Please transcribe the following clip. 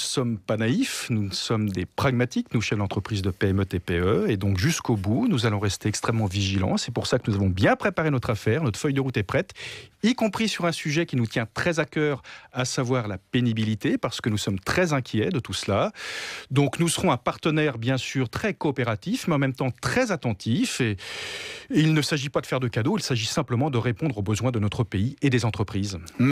Nous ne sommes pas naïfs, nous sommes des pragmatiques, nous, chez l'entreprise de PME-TPE, e. et donc jusqu'au bout, nous allons rester extrêmement vigilants. C'est pour ça que nous avons bien préparé notre affaire, notre feuille de route est prête, y compris sur un sujet qui nous tient très à cœur, à savoir la pénibilité, parce que nous sommes très inquiets de tout cela. Donc nous serons un partenaire, bien sûr, très coopératif, mais en même temps très attentif, et il ne s'agit pas de faire de cadeaux, il s'agit simplement de répondre aux besoins de notre pays et des entreprises.